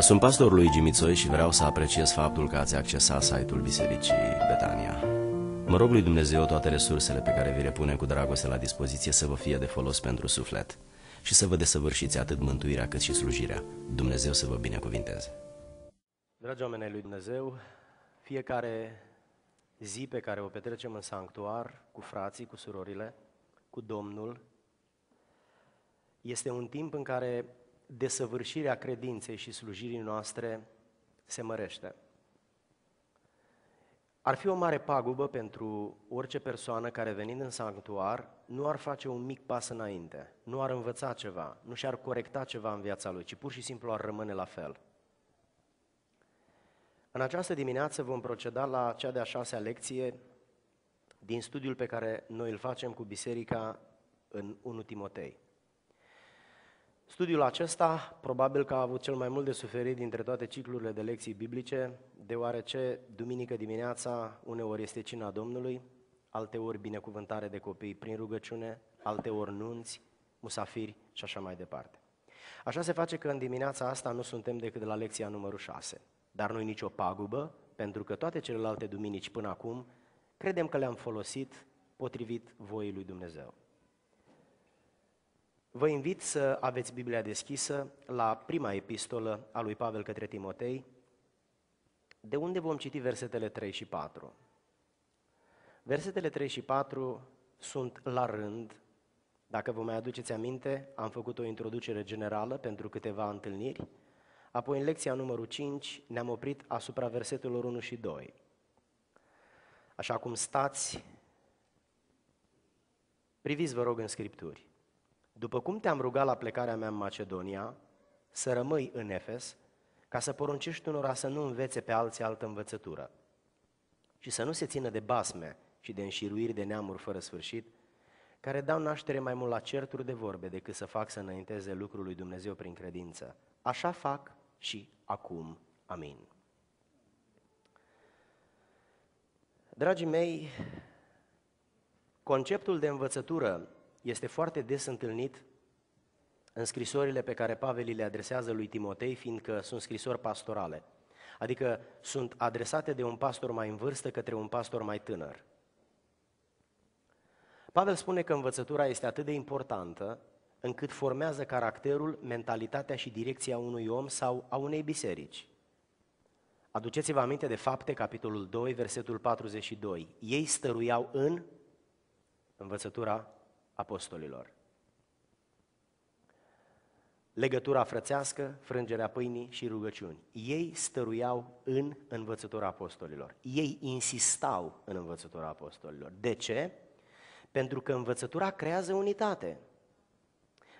Sunt pastor Luigi Gimitsoi și vreau să apreciez faptul că ați accesat site-ul Bisericii Betania. Mă rog lui Dumnezeu toate resursele pe care vi le pune cu dragoste la dispoziție să vă fie de folos pentru suflet și să vă desăvârșiți atât mântuirea cât și slujirea. Dumnezeu să vă binecuvinteze. Dragi oameni lui Dumnezeu, fiecare zi pe care o petrecem în sanctuar, cu frații, cu surorile, cu Domnul, este un timp în care desăvârșirea credinței și slujirii noastre se mărește. Ar fi o mare pagubă pentru orice persoană care venind în sanctuar nu ar face un mic pas înainte, nu ar învăța ceva, nu și-ar corecta ceva în viața lui, ci pur și simplu ar rămâne la fel. În această dimineață vom proceda la cea de-a șasea lecție din studiul pe care noi îl facem cu biserica în 1 Timotei. Studiul acesta probabil că a avut cel mai mult de suferit dintre toate ciclurile de lecții biblice, deoarece duminică dimineața uneori este cina Domnului, alteori binecuvântare de copii prin rugăciune, alteori nunți, musafiri și așa mai departe. Așa se face că în dimineața asta nu suntem decât de la lecția numărul 6. Dar nu-i nicio pagubă, pentru că toate celelalte duminici până acum credem că le-am folosit potrivit voii lui Dumnezeu. Vă invit să aveți Biblia deschisă la prima epistolă a lui Pavel către Timotei, de unde vom citi versetele 3 și 4. Versetele 3 și 4 sunt la rând. Dacă vă mai aduceți aminte, am făcut o introducere generală pentru câteva întâlniri. Apoi, în lecția numărul 5, ne-am oprit asupra versetelor 1 și 2. Așa cum stați, priviți, vă rog, în Scripturi după cum te-am rugat la plecarea mea în Macedonia, să rămâi în Efes, ca să poruncești unora să nu învețe pe alții altă învățătură și să nu se țină de basme și de înșiruiri de neamuri fără sfârșit, care dau naștere mai mult la certuri de vorbe decât să fac să înainteze lucrul lui Dumnezeu prin credință. Așa fac și acum. Amin. Dragii mei, conceptul de învățătură este foarte des întâlnit în scrisorile pe care Pavel le adresează lui Timotei, fiindcă sunt scrisori pastorale. Adică sunt adresate de un pastor mai în vârstă către un pastor mai tânăr. Pavel spune că învățătura este atât de importantă încât formează caracterul, mentalitatea și direcția unui om sau a unei biserici. Aduceți-vă aminte de fapte, capitolul 2, versetul 42. Ei stăruiau în învățătura apostolilor. Legătura frățească, frângerea pâinii și rugăciuni. Ei stăruiau în învățătura apostolilor. Ei insistau în învățătura apostolilor. De ce? Pentru că învățătura creează unitate.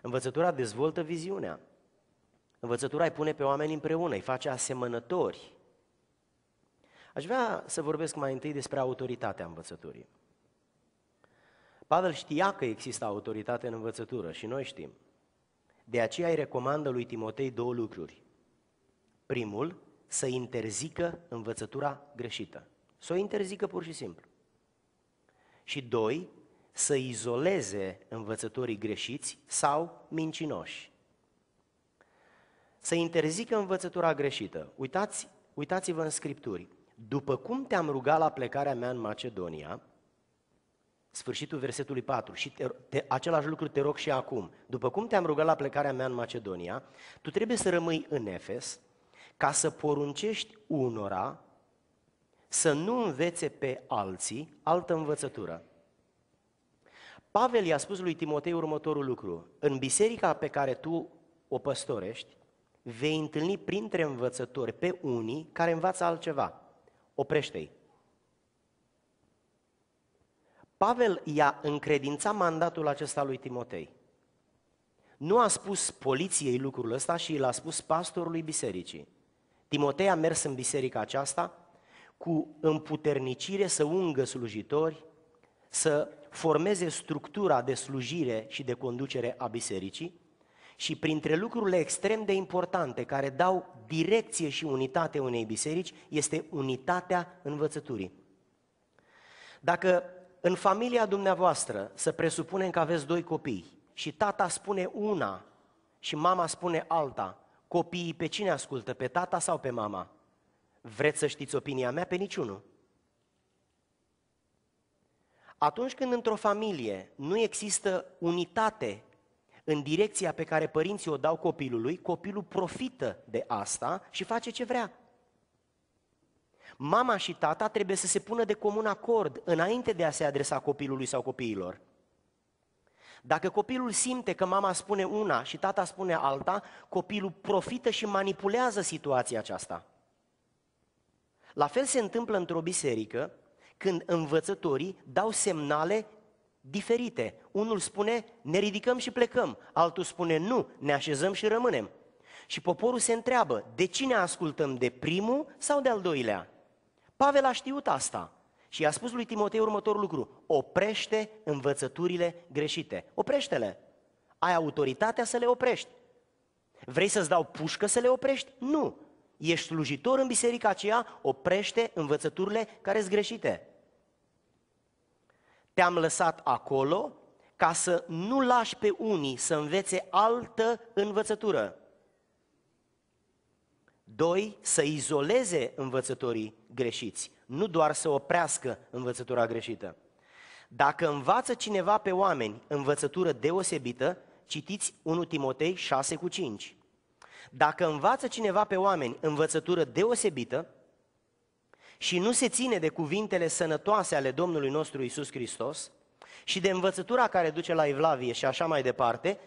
Învățătura dezvoltă viziunea. Învățătura îi pune pe oameni împreună, îi face asemănători. Aș vrea să vorbesc mai întâi despre autoritatea învățăturii. Pavel știa că există autoritate în învățătură și noi știm. De aceea îi recomandă lui Timotei două lucruri. Primul, să interzică învățătura greșită. Să o interzică pur și simplu. Și doi, să izoleze învățătorii greșiți sau mincinoși. Să interzică învățătura greșită. Uitați, uitați-vă în Scripturi. După cum te-am rugat la plecarea mea în Macedonia, sfârșitul versetului 4, și te, te, același lucru te rog și acum. După cum te-am rugat la plecarea mea în Macedonia, tu trebuie să rămâi în Efes ca să poruncești unora să nu învețe pe alții altă învățătură. Pavel i-a spus lui Timotei următorul lucru. În biserica pe care tu o păstorești, vei întâlni printre învățători pe unii care învață altceva. Oprește-i. Pavel i-a încredințat mandatul acesta lui Timotei. Nu a spus poliției lucrul ăsta și l-a spus pastorului bisericii. Timotei a mers în biserica aceasta cu împuternicire să ungă slujitori, să formeze structura de slujire și de conducere a bisericii și printre lucrurile extrem de importante care dau direcție și unitate unei biserici este unitatea învățăturii. Dacă în familia dumneavoastră, să presupunem că aveți doi copii și tata spune una și mama spune alta, copiii pe cine ascultă, pe tata sau pe mama? Vreți să știți opinia mea? Pe niciunul. Atunci când într-o familie nu există unitate în direcția pe care părinții o dau copilului, copilul profită de asta și face ce vrea mama și tata trebuie să se pună de comun acord înainte de a se adresa copilului sau copiilor. Dacă copilul simte că mama spune una și tata spune alta, copilul profită și manipulează situația aceasta. La fel se întâmplă într-o biserică când învățătorii dau semnale diferite. Unul spune ne ridicăm și plecăm, altul spune nu, ne așezăm și rămânem. Și poporul se întreabă de cine ascultăm, de primul sau de al doilea? Pavel a știut asta și i-a spus lui Timotei următorul lucru. Oprește învățăturile greșite. Oprește-le. Ai autoritatea să le oprești. Vrei să-ți dau pușcă să le oprești? Nu. Ești slujitor în biserica aceea, oprește învățăturile care sunt greșite. Te-am lăsat acolo ca să nu lași pe unii să învețe altă învățătură. Doi, să izoleze învățătorii greșiți, nu doar să oprească învățătura greșită. Dacă învață cineva pe oameni învățătură deosebită, citiți 1 Timotei 6 cu 5. Dacă învață cineva pe oameni învățătură deosebită și nu se ține de cuvintele sănătoase ale Domnului nostru Isus Hristos și de învățătura care duce la evlavie și așa mai departe,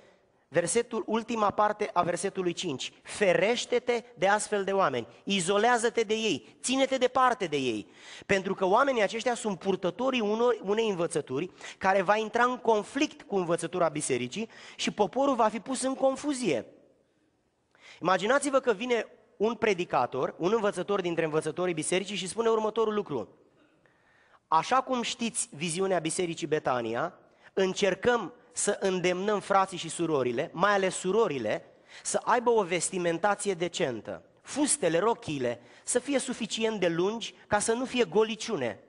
versetul, ultima parte a versetului 5. Ferește-te de astfel de oameni, izolează-te de ei, ține-te departe de ei. Pentru că oamenii aceștia sunt purtătorii unor, unei învățături care va intra în conflict cu învățătura bisericii și poporul va fi pus în confuzie. Imaginați-vă că vine un predicator, un învățător dintre învățătorii bisericii și spune următorul lucru. Așa cum știți viziunea bisericii Betania, încercăm să îndemnăm frații și surorile, mai ales surorile, să aibă o vestimentație decentă. Fustele, rochile să fie suficient de lungi ca să nu fie goliciune.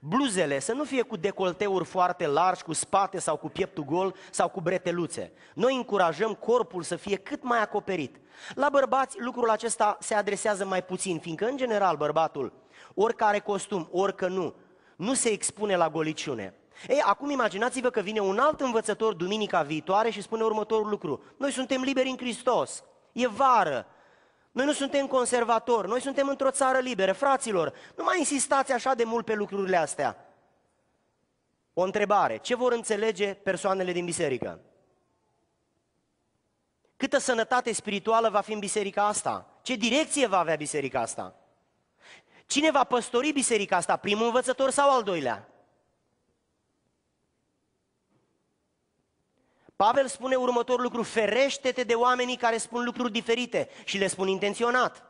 Bluzele să nu fie cu decolteuri foarte largi, cu spate sau cu pieptul gol sau cu breteluțe. Noi încurajăm corpul să fie cât mai acoperit. La bărbați lucrul acesta se adresează mai puțin, fiindcă în general bărbatul, oricare costum, orică nu, nu se expune la goliciune. Ei, acum imaginați-vă că vine un alt învățător duminica viitoare și spune următorul lucru. Noi suntem liberi în Hristos. E vară. Noi nu suntem conservatori, noi suntem într-o țară liberă. Fraților, nu mai insistați așa de mult pe lucrurile astea. O întrebare, ce vor înțelege persoanele din biserică? Câtă sănătate spirituală va fi în biserica asta? Ce direcție va avea biserica asta? Cine va păstori biserica asta, primul învățător sau al doilea? Pavel spune următorul lucru, ferește-te de oamenii care spun lucruri diferite și le spun intenționat.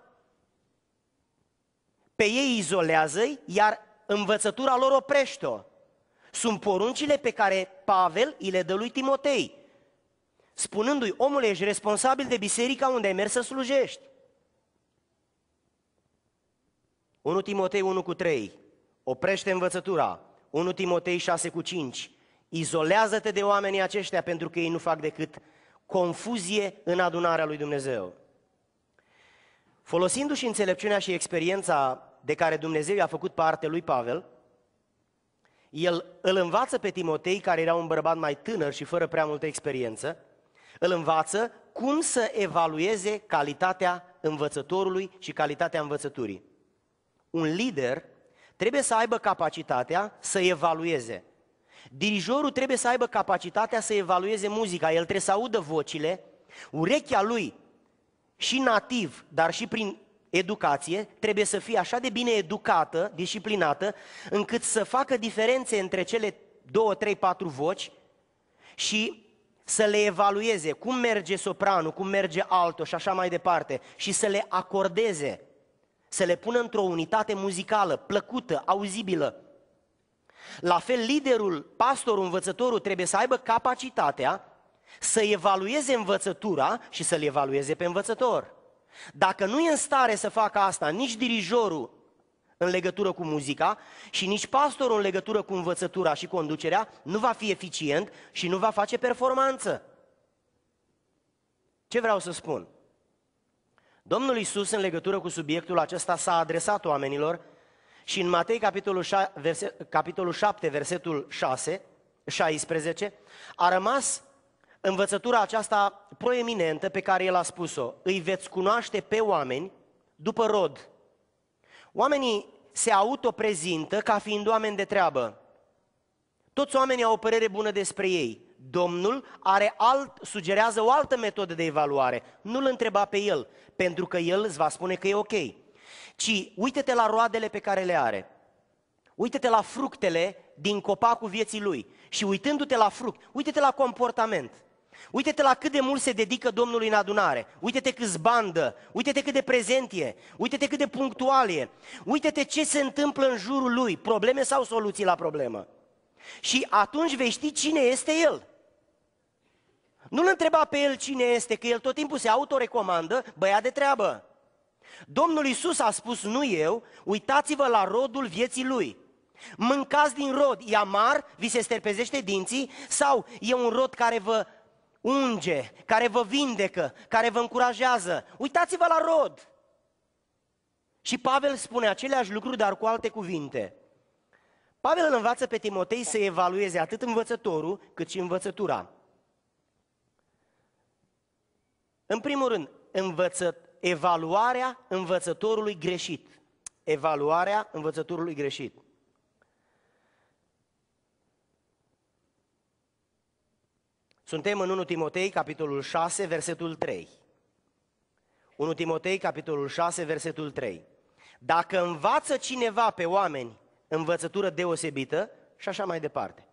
Pe ei izolează-i, iar învățătura lor oprește-o. Sunt poruncile pe care Pavel îi le dă lui Timotei, spunându-i, omule, ești responsabil de biserica unde ai mers să slujești. 1 Timotei 1 cu 3, oprește învățătura. 1 Timotei 6 cu 5, Izolează-te de oamenii aceștia pentru că ei nu fac decât confuzie în adunarea lui Dumnezeu. Folosindu-și înțelepciunea și experiența de care Dumnezeu i-a făcut parte lui Pavel, el îl învață pe Timotei, care era un bărbat mai tânăr și fără prea multă experiență, îl învață cum să evalueze calitatea învățătorului și calitatea învățăturii. Un lider trebuie să aibă capacitatea să evalueze. Dirijorul trebuie să aibă capacitatea să evalueze muzica, el trebuie să audă vocile, urechea lui și nativ, dar și prin educație, trebuie să fie așa de bine educată, disciplinată, încât să facă diferențe între cele două, trei, patru voci și să le evalueze cum merge sopranul, cum merge alto și așa mai departe și să le acordeze, să le pună într-o unitate muzicală, plăcută, auzibilă. La fel, liderul, pastorul, învățătorul trebuie să aibă capacitatea să evalueze învățătura și să-l evalueze pe învățător. Dacă nu e în stare să facă asta nici dirijorul în legătură cu muzica și nici pastorul în legătură cu învățătura și conducerea, nu va fi eficient și nu va face performanță. Ce vreau să spun? Domnul Isus, în legătură cu subiectul acesta, s-a adresat oamenilor și în Matei, capitolul, 6, verse, capitolul 7, versetul 6, 16, a rămas învățătura aceasta proeminentă pe care el a spus-o. Îi veți cunoaște pe oameni după rod. Oamenii se autoprezintă ca fiind oameni de treabă. Toți oamenii au o părere bună despre ei. Domnul are alt, sugerează o altă metodă de evaluare. Nu-l întreba pe el, pentru că el îți va spune că e ok ci uite-te la roadele pe care le are. Uite-te la fructele din copacul vieții lui și uitându-te la fruct, uite-te la comportament. Uite-te la cât de mult se dedică Domnului în adunare. Uite-te cât zbandă, uite-te cât de prezent e, uite-te cât de punctual e. Uite-te ce se întâmplă în jurul lui, probleme sau soluții la problemă. Și atunci vei ști cine este el. Nu-l întreba pe el cine este, că el tot timpul se autorecomandă, băia de treabă. Domnul Isus a spus, nu eu, uitați-vă la rodul vieții lui. Mâncați din rod, e amar, vi se sterpezește dinții sau e un rod care vă unge, care vă vindecă, care vă încurajează. Uitați-vă la rod. Și Pavel spune aceleași lucruri, dar cu alte cuvinte. Pavel îl învață pe Timotei să evalueze atât învățătorul cât și învățătura. În primul rând, învățătorul evaluarea învățătorului greșit. Evaluarea învățătorului greșit. Suntem în 1 Timotei, capitolul 6, versetul 3. 1 Timotei, capitolul 6, versetul 3. Dacă învață cineva pe oameni învățătură deosebită și așa mai departe.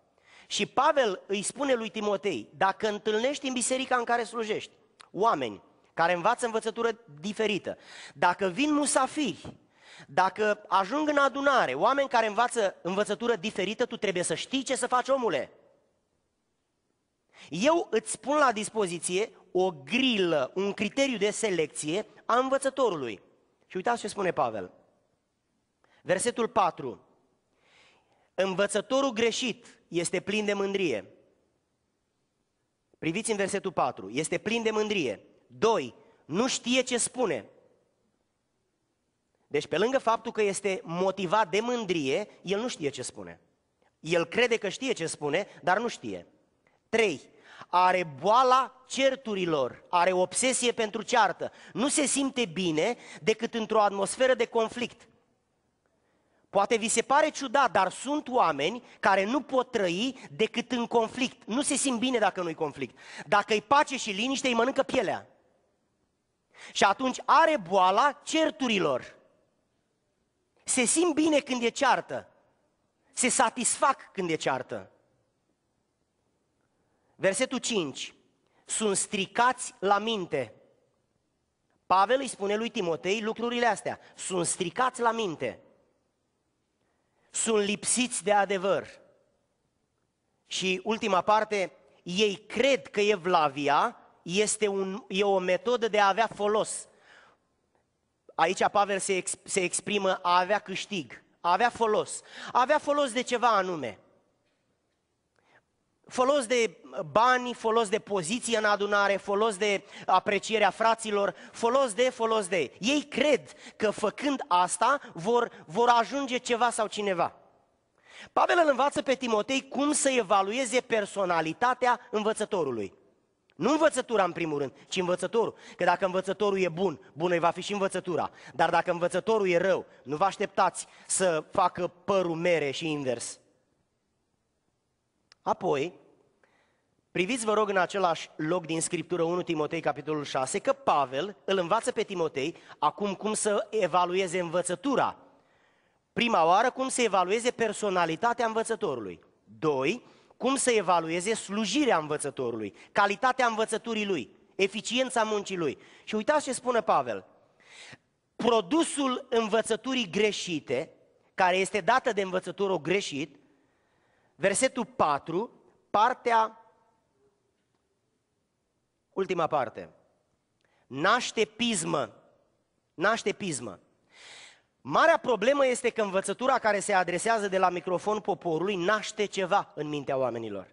Și Pavel îi spune lui Timotei, dacă întâlnești în biserica în care slujești oameni care învață învățătură diferită. Dacă vin musafiri, dacă ajung în adunare, oameni care învață învățătură diferită, tu trebuie să știi ce să faci, omule. Eu îți pun la dispoziție o grilă, un criteriu de selecție a învățătorului. Și uitați ce spune Pavel. Versetul 4. Învățătorul greșit este plin de mândrie. Priviți în versetul 4. Este plin de mândrie Doi, nu știe ce spune. Deci pe lângă faptul că este motivat de mândrie, el nu știe ce spune. El crede că știe ce spune, dar nu știe. Trei, Are boala certurilor, are obsesie pentru ceartă. Nu se simte bine decât într-o atmosferă de conflict. Poate vi se pare ciudat, dar sunt oameni care nu pot trăi decât în conflict. Nu se simt bine dacă nu-i conflict. Dacă-i pace și liniște, îi mănâncă pielea. Și atunci are boala certurilor. Se simt bine când e ceartă. Se satisfac când e ceartă. Versetul 5. Sunt stricați la minte. Pavel îi spune lui Timotei lucrurile astea. Sunt stricați la minte. Sunt lipsiți de adevăr. Și ultima parte, ei cred că Evlavia este un, e o metodă de a avea folos. Aici Pavel se, ex, se exprimă a avea câștig, a avea folos. A avea folos de ceva anume. Folos de bani, folos de poziție în adunare, folos de aprecierea fraților, folos de, folos de. Ei cred că făcând asta vor, vor ajunge ceva sau cineva. Pavel îl învață pe Timotei cum să evalueze personalitatea învățătorului. Nu învățătura în primul rând, ci învățătorul. Că dacă învățătorul e bun, bună va fi și învățătura. Dar dacă învățătorul e rău, nu vă așteptați să facă părul mere și invers. Apoi, priviți vă rog în același loc din Scriptură 1 Timotei capitolul 6 că Pavel îl învață pe Timotei acum cum să evalueze învățătura. Prima oară cum să evalueze personalitatea învățătorului. Doi. Cum să evalueze slujirea învățătorului, calitatea învățăturii lui, eficiența muncii lui. Și uitați ce spune Pavel. Produsul învățăturii greșite, care este dată de învățătorul greșit, versetul 4, partea, ultima parte, naște pismă, naște pismă. Marea problemă este că învățătura care se adresează de la microfon poporului naște ceva în mintea oamenilor.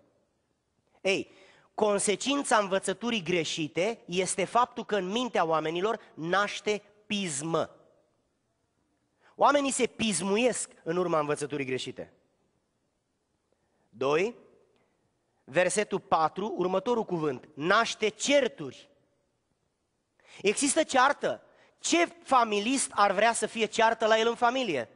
Ei, consecința învățăturii greșite este faptul că în mintea oamenilor naște pismă. Oamenii se pismuiesc în urma învățăturii greșite. 2. Versetul 4, următorul cuvânt, naște certuri. Există ceartă ce familist ar vrea să fie ceartă la el în familie?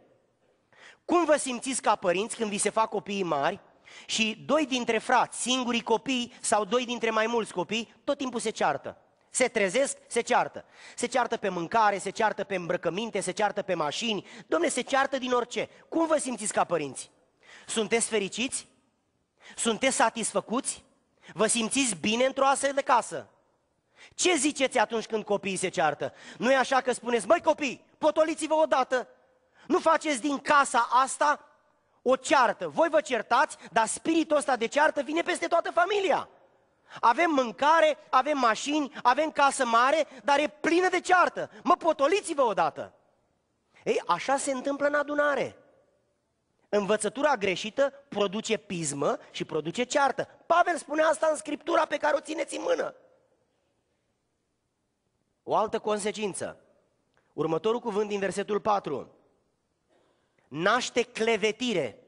Cum vă simțiți ca părinți când vi se fac copiii mari și doi dintre frați, singurii copii sau doi dintre mai mulți copii, tot timpul se ceartă? Se trezesc, se ceartă. Se ceartă pe mâncare, se ceartă pe îmbrăcăminte, se ceartă pe mașini. Domne, se ceartă din orice. Cum vă simțiți ca părinți? Sunteți fericiți? Sunteți satisfăcuți? Vă simțiți bine într-o astfel de casă? Ce ziceți atunci când copiii se ceartă? Nu e așa că spuneți, măi copii, potoliți-vă odată. Nu faceți din casa asta o ceartă. Voi vă certați, dar spiritul ăsta de ceartă vine peste toată familia. Avem mâncare, avem mașini, avem casă mare, dar e plină de ceartă. Mă potoliți-vă odată. Ei, așa se întâmplă în adunare. Învățătura greșită produce pismă și produce ceartă. Pavel spune asta în scriptura pe care o țineți în mână. O altă consecință. Următorul cuvânt din versetul 4. Naște clevetire.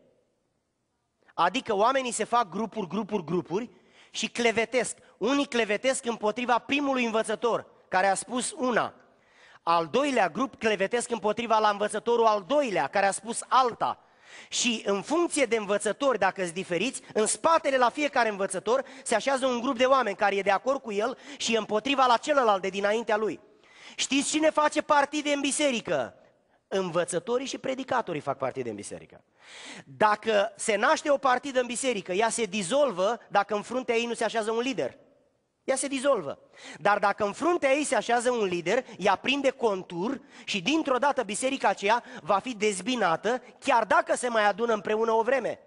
Adică oamenii se fac grupuri, grupuri, grupuri și clevetesc. Unii clevetesc împotriva primului învățător, care a spus una. Al doilea grup clevetesc împotriva la învățătorul al doilea, care a spus alta. Și în funcție de învățători, dacă îți diferiți, în spatele la fiecare învățător se așează un grup de oameni care e de acord cu el și e împotriva la celălalt de dinaintea lui. Știți cine face partide în biserică? Învățătorii și predicatorii fac partide în biserică. Dacă se naște o partidă în biserică, ea se dizolvă dacă în fruntea ei nu se așează un lider. Ea se dizolvă. Dar dacă în fruntea ei se așează un lider, ea prinde contur și dintr-o dată biserica aceea va fi dezbinată, chiar dacă se mai adună împreună o vreme.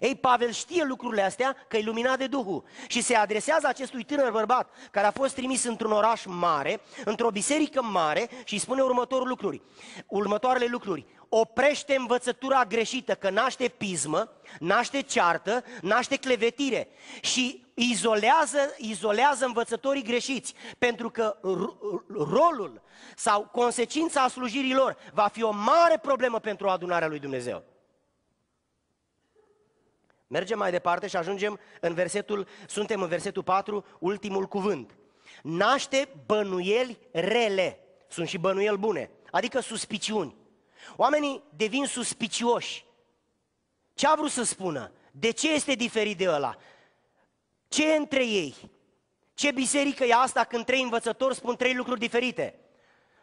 Ei, Pavel știe lucrurile astea că e luminat de Duhul și se adresează acestui tânăr bărbat care a fost trimis într-un oraș mare, într-o biserică mare și îi spune următorul lucruri, următoarele lucruri. Oprește învățătura greșită că naște pismă, naște ceartă, naște clevetire și izolează, izolează învățătorii greșiți, pentru că rolul sau consecința a slujirii lor va fi o mare problemă pentru adunarea lui Dumnezeu. Mergem mai departe și ajungem în versetul, suntem în versetul 4, ultimul cuvânt. Naște bănuieli rele, sunt și bănuieli bune, adică suspiciuni. Oamenii devin suspicioși. Ce a vrut să spună? De ce este diferit de ăla? Ce e între ei? Ce biserică e asta când trei învățători spun trei lucruri diferite?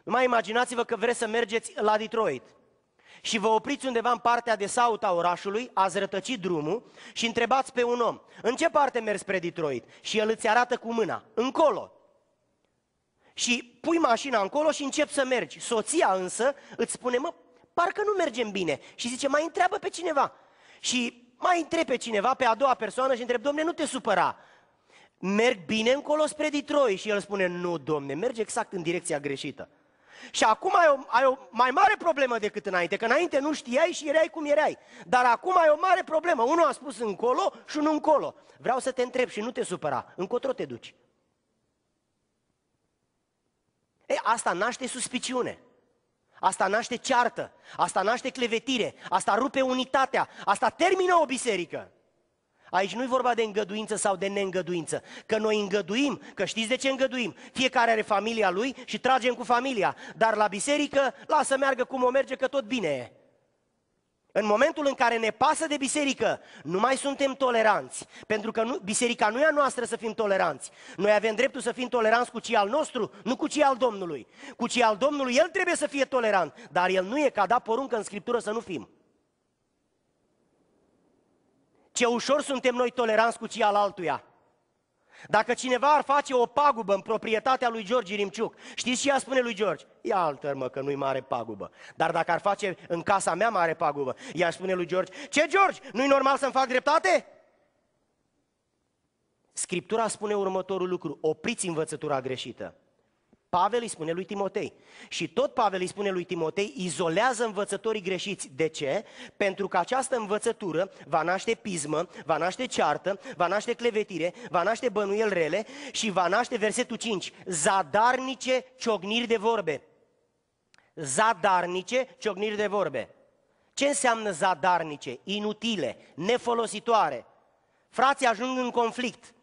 Nu mai imaginați-vă că vreți să mergeți la Detroit și vă opriți undeva în partea de saut a orașului, ați rătăcit drumul și întrebați pe un om, în ce parte mergi spre Detroit? Și el îți arată cu mâna, încolo. Și pui mașina încolo și începi să mergi. Soția însă îți spune, mă, parcă nu mergem bine. Și zice, mai întreabă pe cineva. Și mai întreb pe cineva, pe a doua persoană și întreb, domne, nu te supăra. Merg bine încolo spre Detroit și el spune, nu, domne, merge exact în direcția greșită. Și acum ai o, ai o mai mare problemă decât înainte, că înainte nu știai și erai cum erai. Dar acum ai o mare problemă. Unul a spus încolo și unul încolo. Vreau să te întreb și nu te supăra. Încotro te duci. E, asta naște suspiciune. Asta naște ceartă, asta naște clevetire, asta rupe unitatea, asta termină o biserică. Aici nu e vorba de îngăduință sau de neîngăduință, că noi îngăduim, că știți de ce îngăduim. Fiecare are familia lui și tragem cu familia, dar la biserică lasă meargă cum o merge că tot bine e. În momentul în care ne pasă de biserică, nu mai suntem toleranți. Pentru că nu, biserica nu e a noastră să fim toleranți. Noi avem dreptul să fim toleranți cu cei al nostru, nu cu cei al Domnului. Cu cei al Domnului, el trebuie să fie tolerant, dar el nu e ca da poruncă în Scriptură să nu fim. Ce ușor suntem noi toleranți cu cei al altuia. Dacă cineva ar face o pagubă în proprietatea lui George Rimciuc, știți ce a spune lui George? Ia altă mă, că nu-i mare pagubă. Dar dacă ar face în casa mea mare pagubă, ea spune lui George, ce George, nu-i normal să-mi fac dreptate? Scriptura spune următorul lucru, opriți învățătura greșită. Pavel îi spune lui Timotei. Și tot Pavel îi spune lui Timotei, izolează învățătorii greșiți. De ce? Pentru că această învățătură va naște pismă, va naște ceartă, va naște clevetire, va naște bănuiel rele și va naște versetul 5, zadarnice ciogniri de vorbe. Zadarnice ciogniri de vorbe. Ce înseamnă zadarnice? Inutile, nefolositoare. Frații ajung în conflict.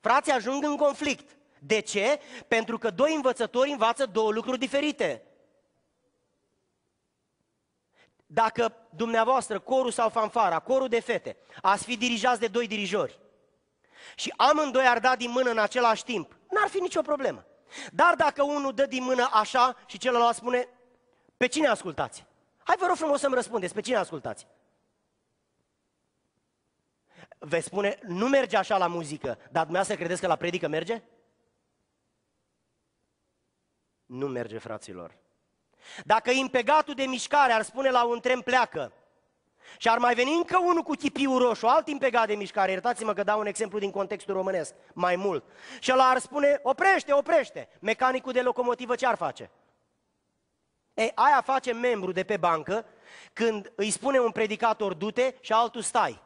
Frații ajung în conflict. De ce? Pentru că doi învățători învață două lucruri diferite. Dacă dumneavoastră, corul sau fanfara, corul de fete, ați fi dirijați de doi dirijori și amândoi ar da din mână în același timp, n-ar fi nicio problemă. Dar dacă unul dă din mână așa și celălalt spune, pe cine ascultați? Hai vă rog frumos să-mi răspundeți, pe cine ascultați? Veți spune, nu merge așa la muzică, dar dumneavoastră credeți că la predică merge? Nu merge, fraților. Dacă impegatul de mișcare ar spune la un tren pleacă și ar mai veni încă unul cu tipiul roșu, alt impegat de mișcare, iertați-mă că dau un exemplu din contextul românesc, mai mult, și ăla ar spune, oprește, oprește, mecanicul de locomotivă ce ar face? Ei, aia face membru de pe bancă când îi spune un predicator du-te și altul stai.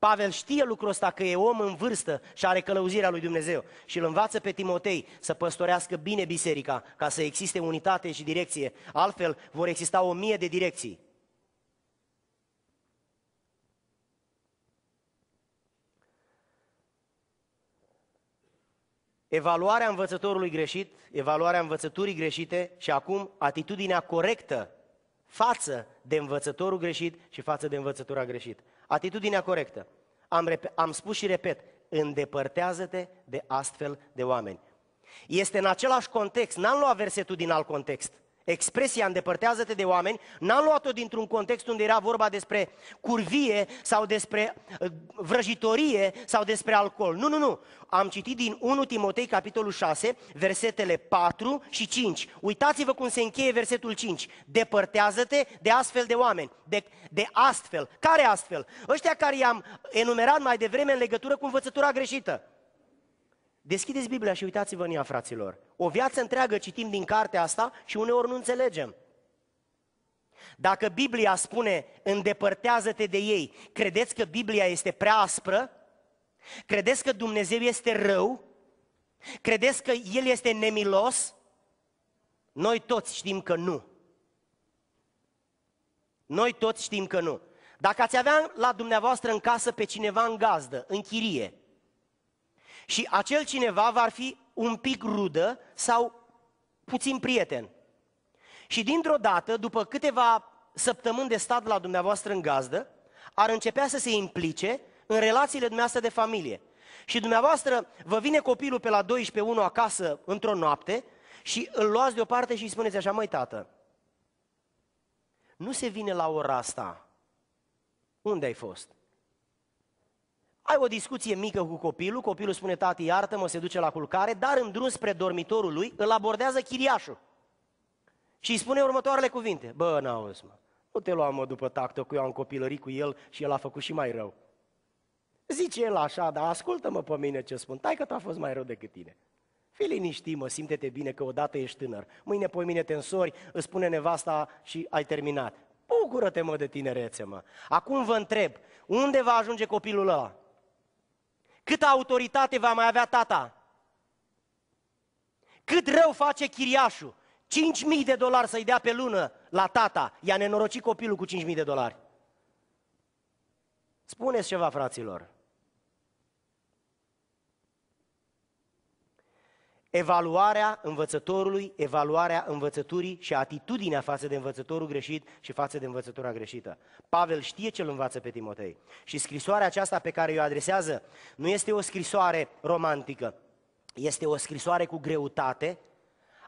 Pavel știe lucrul ăsta că e om în vârstă și are călăuzirea lui Dumnezeu și îl învață pe Timotei să păstorească bine biserica ca să existe unitate și direcție. Altfel vor exista o mie de direcții. Evaluarea învățătorului greșit, evaluarea învățăturii greșite și acum atitudinea corectă față de învățătorul greșit și față de învățătura greșită. Atitudinea corectă. Am, rep- am spus și repet, îndepărtează-te de astfel de oameni. Este în același context, n-am luat versetul din alt context. Expresia îndepărtează-te de oameni, n-am luat-o dintr-un context unde era vorba despre curvie sau despre uh, vrăjitorie sau despre alcool. Nu, nu, nu. Am citit din 1 Timotei, capitolul 6, versetele 4 și 5. Uitați-vă cum se încheie versetul 5. Depărtează-te de astfel de oameni, de, de astfel. Care astfel? Ăștia care i-am enumerat mai devreme în legătură cu învățătura greșită. Deschideți Biblia și uitați-vă în ea, fraților. O viață întreagă citim din cartea asta și uneori nu înțelegem. Dacă Biblia spune, îndepărtează-te de ei, credeți că Biblia este prea aspră? Credeți că Dumnezeu este rău? Credeți că El este nemilos? Noi toți știm că nu. Noi toți știm că nu. Dacă ați avea la dumneavoastră în casă pe cineva în gazdă, în chirie, și acel cineva va fi un pic rudă sau puțin prieten. Și dintr-o dată, după câteva săptămâni de stat la dumneavoastră în gazdă, ar începea să se implice în relațiile dumneavoastră de familie. Și dumneavoastră vă vine copilul pe la 12 1 acasă într-o noapte și îl luați deoparte și îi spuneți așa, măi tată, nu se vine la ora asta. Unde ai fost? Ai o discuție mică cu copilul, copilul spune, tati, iartă-mă, se duce la culcare, dar în drum spre dormitorul lui îl abordează chiriașul. Și îi spune următoarele cuvinte. Bă, n mă, nu te lua, mă, după tactă, că eu am copilărit cu el și el a făcut și mai rău. Zice el așa, dar ascultă-mă pe mine ce spun, tai că tu a fost mai rău decât tine. Fii liniștit, mă, simte-te bine că odată ești tânăr. Mâine, poi mine te însori, îți spune nevasta și ai terminat. Bucură-te, mă, de tinerețe, mă. Acum vă întreb, unde va ajunge copilul ăla? Câtă autoritate va mai avea tata? Cât rău face chiriașul? 5.000 de dolari să-i dea pe lună la tata. I-a nenorocit copilul cu 5.000 de dolari. Spuneți ceva, fraților. Evaluarea învățătorului, evaluarea învățăturii și atitudinea față de învățătorul greșit și față de învățătura greșită. Pavel știe ce îl învață pe Timotei. Și scrisoarea aceasta pe care o adresează nu este o scrisoare romantică, este o scrisoare cu greutate,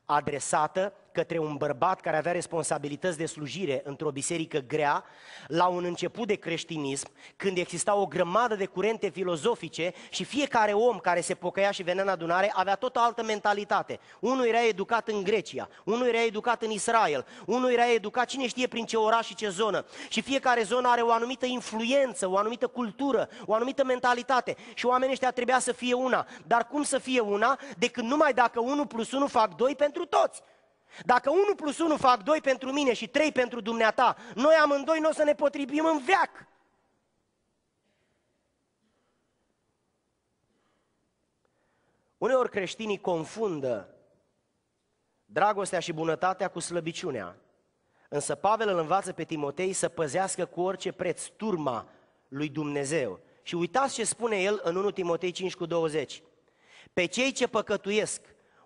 adresată către un bărbat care avea responsabilități de slujire într-o biserică grea, la un început de creștinism, când exista o grămadă de curente filozofice și fiecare om care se pocăia și venea în adunare avea tot o altă mentalitate. Unul era educat în Grecia, unul era educat în Israel, unul era educat cine știe prin ce oraș și ce zonă. Și fiecare zonă are o anumită influență, o anumită cultură, o anumită mentalitate. Și oamenii ăștia trebuia să fie una. Dar cum să fie una decât numai dacă 1 plus 1 fac 2 pentru toți? Dacă 1 plus 1 fac 2 pentru mine și 3 pentru dumneata, noi amândoi nu o să ne potrivim în veac. Uneori creștinii confundă dragostea și bunătatea cu slăbiciunea. Însă Pavel îl învață pe Timotei să păzească cu orice preț turma lui Dumnezeu. Și uitați ce spune el în 1 Timotei 5 cu 20. Pe cei ce păcătuiesc,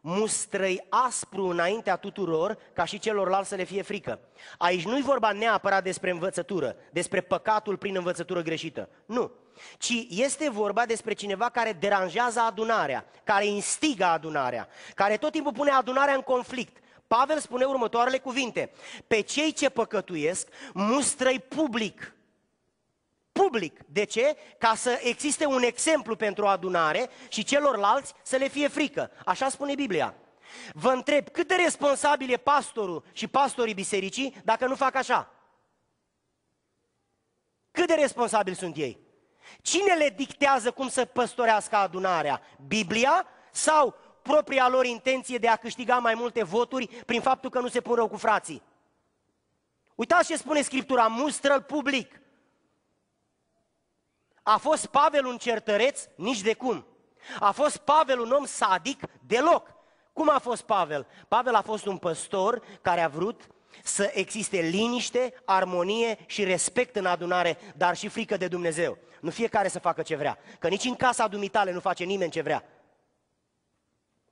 mustrăi aspru înaintea tuturor, ca și celorlalți să le fie frică. Aici nu-i vorba neapărat despre învățătură, despre păcatul prin învățătură greșită. Nu. Ci este vorba despre cineva care deranjează adunarea, care instigă adunarea, care tot timpul pune adunarea în conflict. Pavel spune următoarele cuvinte. Pe cei ce păcătuiesc, mustrăi public public. De ce? Ca să existe un exemplu pentru adunare și celorlalți să le fie frică. Așa spune Biblia. Vă întreb, cât de responsabil e pastorul și pastorii bisericii dacă nu fac așa? Cât de responsabili sunt ei? Cine le dictează cum să păstorească adunarea? Biblia sau propria lor intenție de a câștiga mai multe voturi prin faptul că nu se pun rău cu frații? Uitați ce spune Scriptura, mustră public. A fost Pavel un certăreț? Nici de cum. A fost Pavel un om sadic? Deloc. Cum a fost Pavel? Pavel a fost un păstor care a vrut să existe liniște, armonie și respect în adunare, dar și frică de Dumnezeu. Nu fiecare să facă ce vrea, că nici în casa dumitale nu face nimeni ce vrea.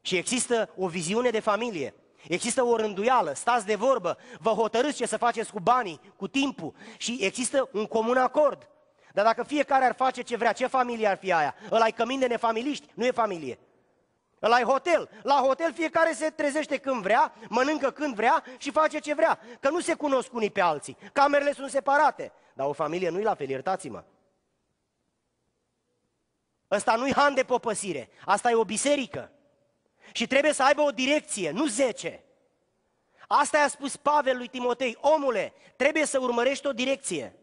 Și există o viziune de familie, există o rânduială, stați de vorbă, vă hotărâți ce să faceți cu banii, cu timpul și există un comun acord. Dar dacă fiecare ar face ce vrea, ce familie ar fi aia? Îl ai cămin de nefamiliști? Nu e familie. Îl ai hotel. La hotel fiecare se trezește când vrea, mănâncă când vrea și face ce vrea. Că nu se cunosc unii pe alții. Camerele sunt separate. Dar o familie nu-i la fel, iertați-mă. Ăsta nu-i han de popăsire, asta e o biserică. Și trebuie să aibă o direcție, nu zece. Asta i-a spus Pavel lui Timotei, omule, trebuie să urmărești o direcție.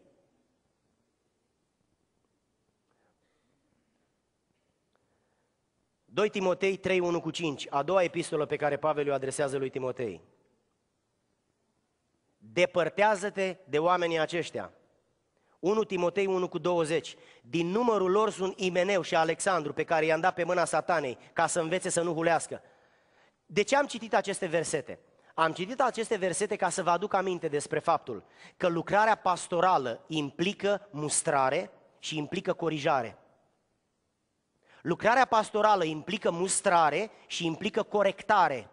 2 Timotei 3, 1 cu 5, a doua epistolă pe care Pavel o adresează lui Timotei. Depărtează-te de oamenii aceștia. 1 Timotei 1 cu 20. Din numărul lor sunt Imeneu și Alexandru, pe care i-am dat pe mâna satanei, ca să învețe să nu hulească. De ce am citit aceste versete? Am citit aceste versete ca să vă aduc aminte despre faptul că lucrarea pastorală implică mustrare și implică corijare. Lucrarea pastorală implică mustrare și implică corectare.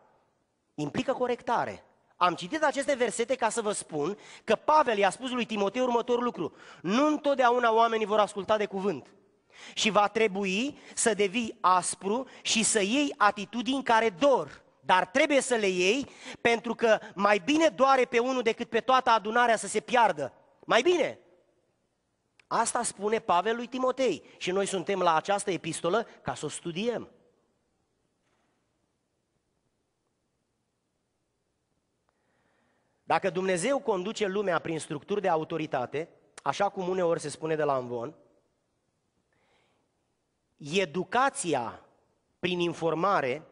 Implică corectare. Am citit aceste versete ca să vă spun că Pavel i-a spus lui Timotei următorul lucru. Nu întotdeauna oamenii vor asculta de cuvânt. Și va trebui să devii aspru și să iei atitudini care dor. Dar trebuie să le iei pentru că mai bine doare pe unul decât pe toată adunarea să se piardă. Mai bine, Asta spune Pavel lui Timotei și noi suntem la această epistolă ca să o studiem. Dacă Dumnezeu conduce lumea prin structuri de autoritate, așa cum uneori se spune de la Amvon, educația prin informare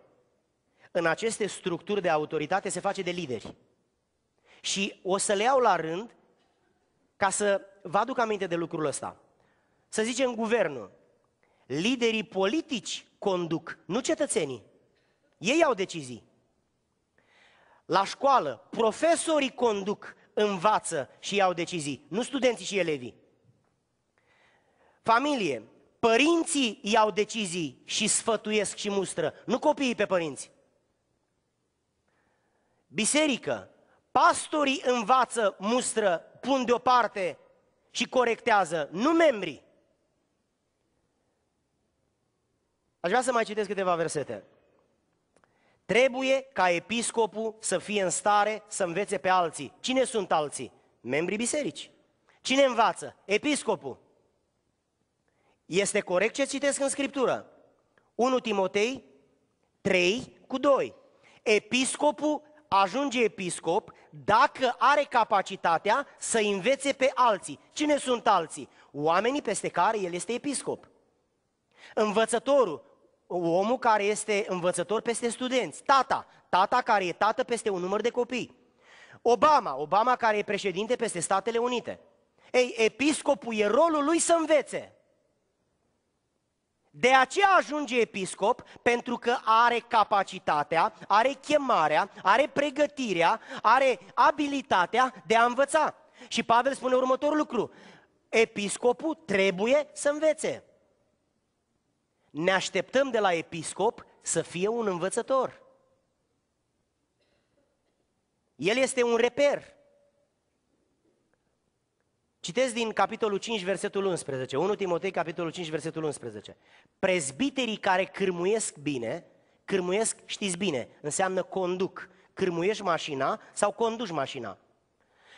în aceste structuri de autoritate se face de lideri. Și o să le iau la rând ca să vă aduc aminte de lucrul ăsta. Să zicem guvernul. Liderii politici conduc, nu cetățenii. Ei au decizii. La școală, profesorii conduc, învață și iau decizii, nu studenții și elevii. Familie, părinții iau decizii și sfătuiesc și mustră, nu copiii pe părinți. Biserică, Pastorii învață, mustră, pun deoparte și corectează, nu membrii. Aș vrea să mai citesc câteva versete. Trebuie ca episcopul să fie în stare să învețe pe alții. Cine sunt alții? Membrii biserici. Cine învață? Episcopul. Este corect ce citesc în Scriptură. 1 Timotei 3 cu 2. Episcopul ajunge episcop dacă are capacitatea să învețe pe alții. Cine sunt alții? Oamenii peste care el este episcop. Învățătorul, omul care este învățător peste studenți, tata, tata care e tată peste un număr de copii. Obama, Obama care e președinte peste Statele Unite. Ei, episcopul e rolul lui să învețe. De aceea ajunge episcop, pentru că are capacitatea, are chemarea, are pregătirea, are abilitatea de a învăța. Și Pavel spune următorul lucru. Episcopul trebuie să învețe. Ne așteptăm de la episcop să fie un învățător. El este un reper. Citesc din capitolul 5, versetul 11, 1 Timotei, capitolul 5, versetul 11. Prezbiterii care cârmuiesc bine, cârmuiesc, știți bine, înseamnă conduc. Cârmuiești mașina sau conduci mașina.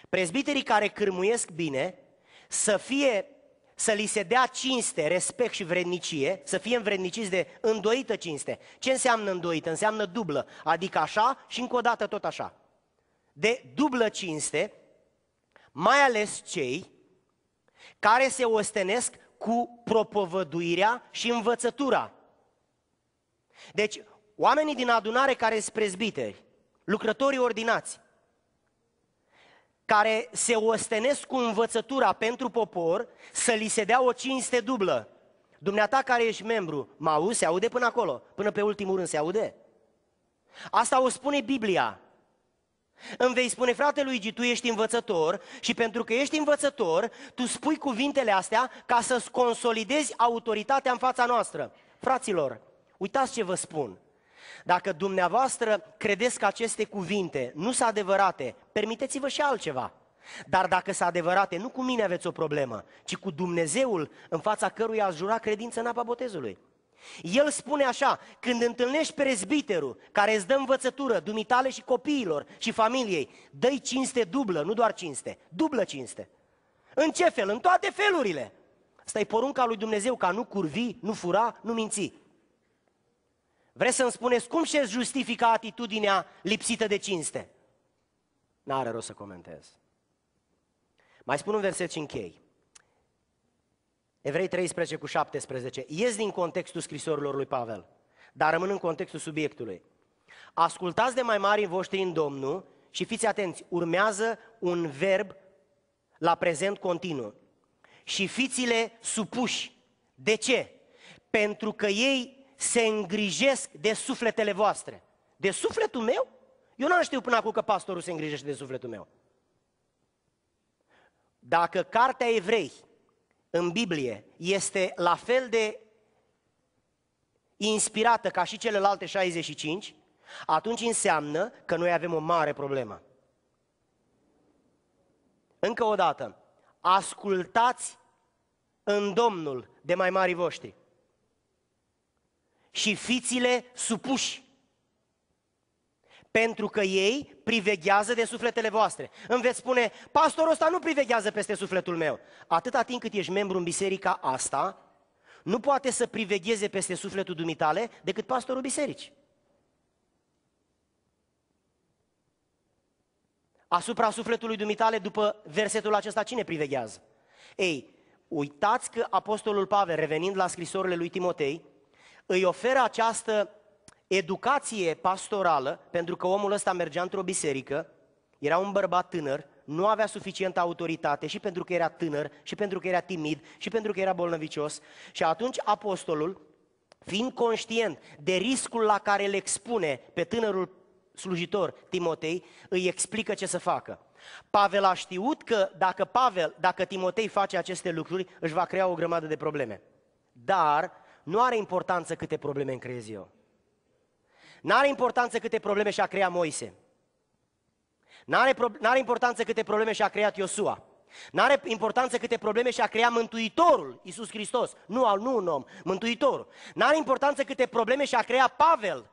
Prezbiterii care cârmuiesc bine, să fie, să li se dea cinste, respect și vrednicie, să fie învredniciți de îndoită cinste. Ce înseamnă îndoită? Înseamnă dublă, adică așa și încă o dată tot așa. De dublă cinste, mai ales cei care se ostenesc cu propovăduirea și învățătura. Deci, oamenii din adunare care sunt prezbiteri, lucrătorii ordinați, care se ostenesc cu învățătura pentru popor, să li se dea o cinste dublă. Dumneata care ești membru, mă auzi? Se aude până acolo, până pe ultimul rând se aude. Asta o spune Biblia. Îmi vei spune, frate Luigi, tu ești învățător și pentru că ești învățător, tu spui cuvintele astea ca să-ți consolidezi autoritatea în fața noastră. Fraților, uitați ce vă spun. Dacă dumneavoastră credeți că aceste cuvinte nu sunt adevărate, permiteți-vă și altceva. Dar dacă sunt adevărate, nu cu mine aveți o problemă, ci cu Dumnezeul în fața căruia ați jurat credință în apa botezului. El spune așa, când întâlnești prezbiterul care îți dă învățătură dumitale și copiilor și familiei, dă-i cinste dublă, nu doar cinste, dublă cinste. În ce fel? În toate felurile. Stai e porunca lui Dumnezeu, ca nu curvi, nu fura, nu minți. Vreți să-mi spuneți cum se justifică atitudinea lipsită de cinste? N-are rost să comentez. Mai spun un verset și închei. Evrei 13 cu 17. Ies din contextul scrisorilor lui Pavel, dar rămân în contextul subiectului. Ascultați de mai mari voștri în Domnul și fiți atenți, urmează un verb la prezent continuu. Și fiți-le supuși. De ce? Pentru că ei se îngrijesc de sufletele voastre. De sufletul meu? Eu n-am știut până acum că pastorul se îngrijește de sufletul meu. Dacă cartea evrei în Biblie este la fel de inspirată ca și celelalte 65, atunci înseamnă că noi avem o mare problemă. Încă o dată, ascultați în Domnul de mai mari voștri și fiți-le supuși pentru că ei priveghează de sufletele voastre. Îmi veți spune, pastorul ăsta nu priveghează peste sufletul meu. Atâta timp cât ești membru în biserica asta, nu poate să privegheze peste sufletul dumitale decât pastorul bisericii. Asupra sufletului dumitale, după versetul acesta, cine priveghează? Ei, uitați că Apostolul Pavel, revenind la scrisorile lui Timotei, îi oferă această educație pastorală, pentru că omul ăsta mergea într-o biserică, era un bărbat tânăr, nu avea suficientă autoritate și pentru că era tânăr, și pentru că era timid, și pentru că era bolnăvicios. Și atunci apostolul, fiind conștient de riscul la care îl expune pe tânărul slujitor Timotei, îi explică ce să facă. Pavel a știut că dacă Pavel, dacă Timotei face aceste lucruri, își va crea o grămadă de probleme. Dar nu are importanță câte probleme îmi creez eu. N-are importanță câte probleme și-a creat Moise. N-are, pro- n-are importanță câte probleme și-a creat Iosua. N-are importanță câte probleme și-a creat Mântuitorul, Iisus Hristos. Nu, al nu un om, Mântuitorul. N-are importanță câte probleme și-a creat Pavel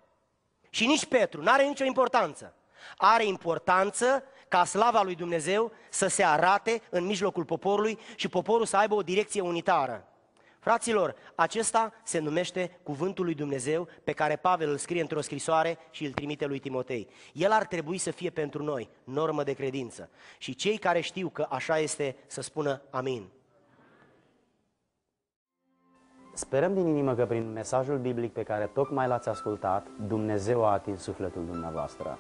și nici Petru. N-are nicio importanță. Are importanță ca slava lui Dumnezeu să se arate în mijlocul poporului și poporul să aibă o direcție unitară. Fraților, acesta se numește cuvântul lui Dumnezeu pe care Pavel îl scrie într-o scrisoare și îl trimite lui Timotei. El ar trebui să fie pentru noi normă de credință. Și cei care știu că așa este să spună amin. Sperăm din inimă că prin mesajul biblic pe care tocmai l-ați ascultat, Dumnezeu a atins sufletul dumneavoastră.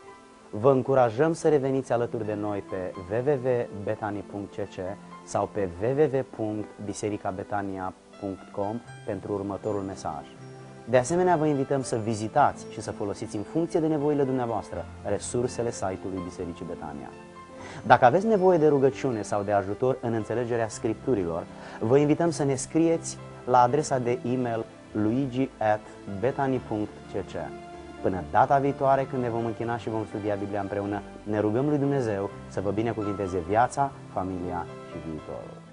Vă încurajăm să reveniți alături de noi pe www.betani.cc sau pe www.bisericabetania.com www.radiomaria.com pentru următorul mesaj. De asemenea, vă invităm să vizitați și să folosiți în funcție de nevoile dumneavoastră resursele site-ului Bisericii Betania. Dacă aveți nevoie de rugăciune sau de ajutor în înțelegerea scripturilor, vă invităm să ne scrieți la adresa de e-mail luigi@betani.cc. Până data viitoare, când ne vom închina și vom studia Biblia împreună, ne rugăm lui Dumnezeu să vă binecuvinteze viața, familia și viitorul.